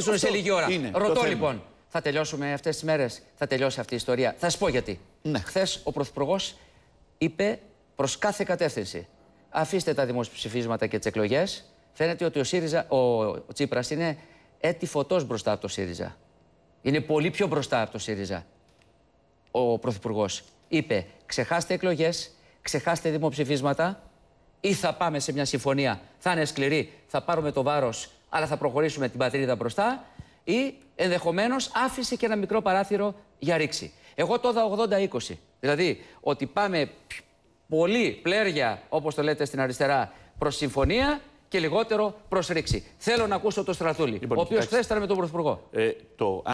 σε λίγη ώρα. Είναι, Ρωτώ λοιπόν, θα τελειώσουμε αυτές τις μέρες, θα τελειώσει αυτή η ιστορία. Θα σα πω γιατί. Ναι. Χθες ο Πρωθυπουργός είπε προς κάθε κατεύθυνση. Αφήστε τα δημοψηφίσματα και τις εκλογές. Φαίνεται ότι ο, ΣΥΡΙΖΑ, ο, ο είναι έτη φωτός μπροστά από το ΣΥΡΙΖΑ. Είναι πολύ πιο μπροστά από το ΣΥΡΙΖΑ. Ο Πρωθυπουργός είπε: Ξεχάστε εκλογές, ξεχάστε δημοψηφίσματα ή θα πάμε σε μια συμφωνία. Θα είναι σκληρή, θα πάρουμε το βάρος αλλά θα προχωρήσουμε την πατρίδα μπροστά ή ενδεχομένως άφησε και ένα μικρό παράθυρο για ρήξη. Εγώ το είδα 80-20. Δηλαδή ότι πάμε πολύ πλέρια, όπως το λέτε στην αριστερά, προς συμφωνία και λιγότερο προς ρήξη. Θέλω να ακούσω τον Στρατούλη, λοιπόν, ο οποίος χθες ήταν με τον Πρωθυπουργό. Ε, το...